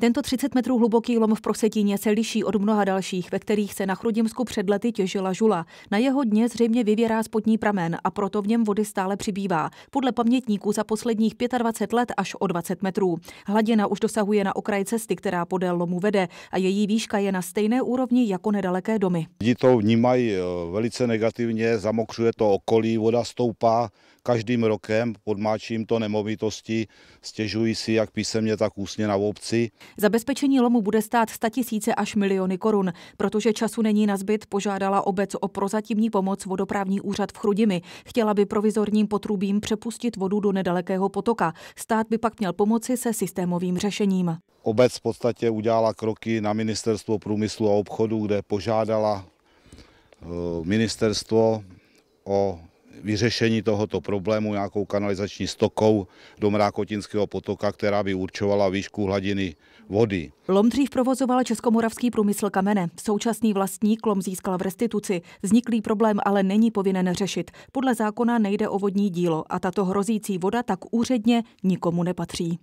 Tento 30 metrů hluboký lom v Prosetíně se liší od mnoha dalších, ve kterých se na Chrudimsku před lety těžila žula. Na jeho dně zřejmě vyvěrá spodní pramen a proto v něm vody stále přibývá. Podle pamětníků za posledních 25 let až o 20 metrů. Hladina už dosahuje na okraj cesty, která podél lomu vede a její výška je na stejné úrovni jako nedaleké domy. Lidi to vnímají eh, velice negativně, zamokřuje to okolí, voda stoupá každým rokem, podmáčím to nemovitosti, stěžují si jak písemně, tak ústně na obci. Zabezpečení lomu bude stát tisíce až miliony korun. Protože času není na zbyt, požádala obec o prozatímní pomoc vodoprávní úřad v Chrudimi. Chtěla by provizorním potrubím přepustit vodu do nedalekého potoka. Stát by pak měl pomoci se systémovým řešením. Obec v podstatě udělala kroky na ministerstvo průmyslu a obchodu, kde požádala eh, ministerstvo o vyřešení tohoto problému nějakou kanalizační stokou do Mrákotinského potoka, která by určovala výšku hladiny vody. Lom dřív provozoval Českomoravský průmysl kamene. Současný vlastník lom získal v restituci. Vzniklý problém ale není povinen řešit. Podle zákona nejde o vodní dílo a tato hrozící voda tak úředně nikomu nepatří.